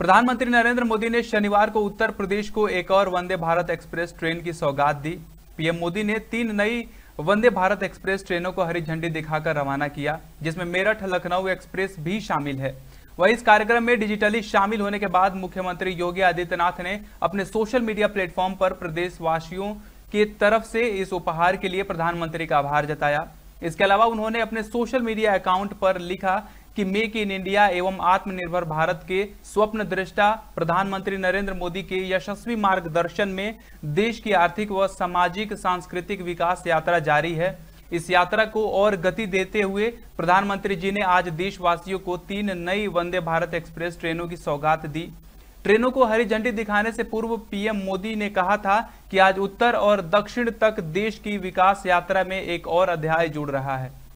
प्रधानमंत्री नरेंद्र मोदी ने शनिवार को उत्तर प्रदेश को एक और वंदे भारत एक्सप्रेस ट्रेन की सौगात दी पीएम मोदी ने तीन नई वंदे भारत एक्सप्रेस ट्रेनों को हरी झंडी दिखाकर रवाना किया जिसमें मेरठ लखनऊ एक्सप्रेस भी शामिल है वहीं इस कार्यक्रम में डिजिटली शामिल होने के बाद मुख्यमंत्री योगी आदित्यनाथ ने अपने सोशल मीडिया प्लेटफॉर्म पर प्रदेशवासियों की तरफ से इस उपहार के लिए प्रधानमंत्री का आभार जताया इसके अलावा उन्होंने अपने सोशल मीडिया अकाउंट पर लिखा कि मेक इन इंडिया एवं आत्मनिर्भर भारत के स्वप्न दृष्टा प्रधानमंत्री नरेंद्र मोदी के यशस्वी मार्गदर्शन में देश की आर्थिक व सामाजिक सांस्कृतिक विकास यात्रा जारी है इस यात्रा को और गति देते हुए प्रधानमंत्री जी ने आज देशवासियों को तीन नई वंदे भारत एक्सप्रेस ट्रेनों की सौगात दी ट्रेनों को हरी झंडी दिखाने से पूर्व पीएम मोदी ने कहा था कि आज उत्तर और दक्षिण तक देश की विकास यात्रा में एक और अध्याय जुड़ रहा है